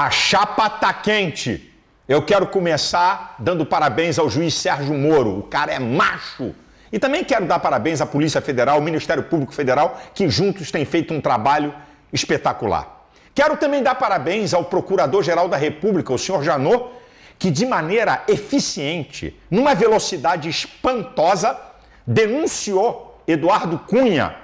A chapa tá quente. Eu quero começar dando parabéns ao juiz Sérgio Moro. O cara é macho. E também quero dar parabéns à Polícia Federal, ao Ministério Público Federal, que juntos têm feito um trabalho espetacular. Quero também dar parabéns ao Procurador-Geral da República, o senhor Janot, que de maneira eficiente, numa velocidade espantosa, denunciou Eduardo Cunha,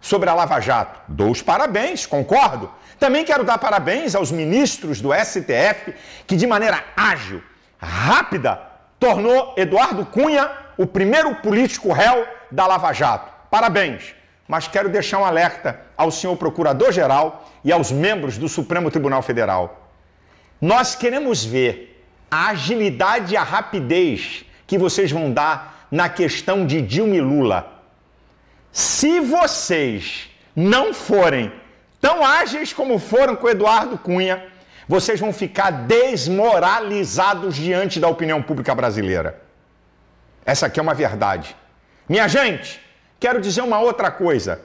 sobre a Lava Jato. Dou os parabéns, concordo. Também quero dar parabéns aos ministros do STF que, de maneira ágil, rápida, tornou Eduardo Cunha o primeiro político réu da Lava Jato. Parabéns. Mas quero deixar um alerta ao senhor procurador-geral e aos membros do Supremo Tribunal Federal. Nós queremos ver a agilidade e a rapidez que vocês vão dar na questão de Dilma e Lula se vocês não forem tão ágeis como foram com Eduardo Cunha, vocês vão ficar desmoralizados diante da opinião pública brasileira. Essa aqui é uma verdade. Minha gente, quero dizer uma outra coisa.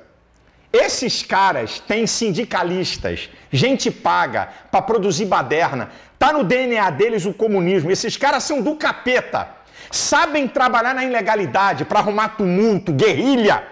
Esses caras têm sindicalistas, gente paga para produzir baderna. Tá no DNA deles o comunismo. Esses caras são do capeta. Sabem trabalhar na ilegalidade para arrumar tumulto, guerrilha.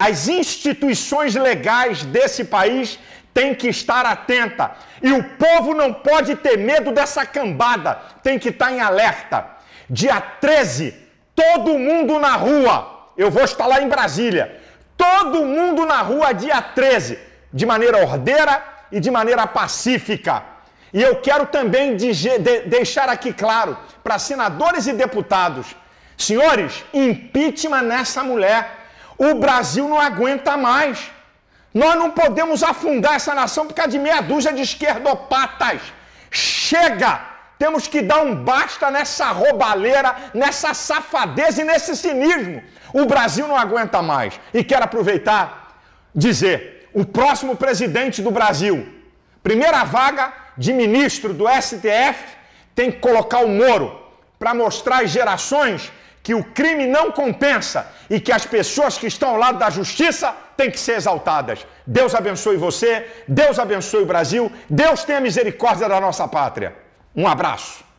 As instituições legais desse país têm que estar atenta. E o povo não pode ter medo dessa cambada, tem que estar em alerta. Dia 13, todo mundo na rua. Eu vou estar lá em Brasília. Todo mundo na rua dia 13, de maneira ordeira e de maneira pacífica. E eu quero também deixar aqui claro para senadores e deputados: senhores, impeachment nessa mulher o Brasil não aguenta mais. Nós não podemos afundar essa nação por causa de meia dúzia de esquerdopatas. Chega! Temos que dar um basta nessa roubaleira, nessa safadeza e nesse cinismo. O Brasil não aguenta mais. E quero aproveitar dizer: o próximo presidente do Brasil, primeira vaga de ministro do STF, tem que colocar o Moro para mostrar às gerações que o crime não compensa e que as pessoas que estão ao lado da justiça têm que ser exaltadas. Deus abençoe você, Deus abençoe o Brasil, Deus tenha misericórdia da nossa pátria. Um abraço.